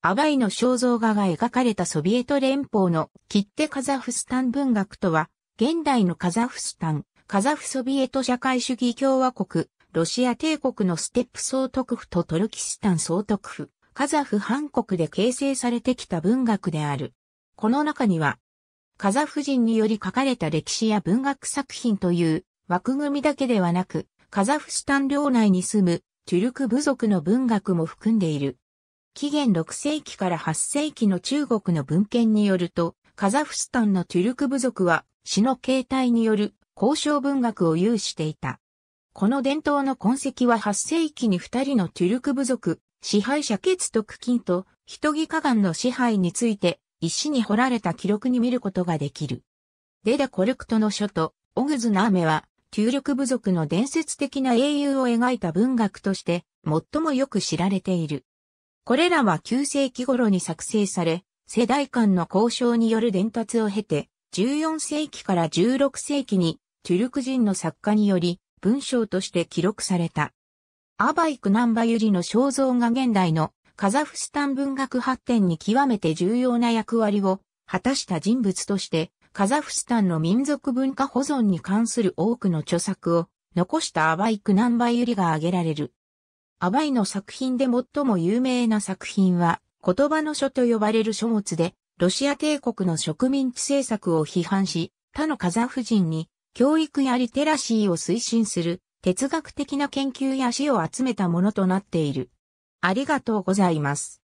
アバイの肖像画が描かれたソビエト連邦の切手カザフスタン文学とは、現代のカザフスタン、カザフソビエト社会主義共和国、ロシア帝国のステップ総督府とトルキスタン総督府、カザフ半国で形成されてきた文学である。この中には、カザフ人により書かれた歴史や文学作品という枠組みだけではなく、カザフスタン領内に住むチュルク部族の文学も含んでいる。紀元6世紀から8世紀の中国の文献によると、カザフスタンのトゥルク部族は、詩の形態による交渉文学を有していた。この伝統の痕跡は8世紀に2人のトゥルク部族、支配者血キ金と、ヒトギカガンの支配について、石に掘られた記録に見ることができる。デダ・コルクトの書と、オグズ・ナーメは、トゥルク部族の伝説的な英雄を描いた文学として、最もよく知られている。これらは9世紀頃に作成され、世代間の交渉による伝達を経て、14世紀から16世紀にトゥルク人の作家により文章として記録された。アバイク・ナンバユリの肖像が現代のカザフスタン文学発展に極めて重要な役割を果たした人物として、カザフスタンの民族文化保存に関する多くの著作を残したアバイク・ナンバユリが挙げられる。アバイの作品で最も有名な作品は、言葉の書と呼ばれる書物で、ロシア帝国の植民地政策を批判し、他のカザフ人に教育やリテラシーを推進する哲学的な研究や詩を集めたものとなっている。ありがとうございます。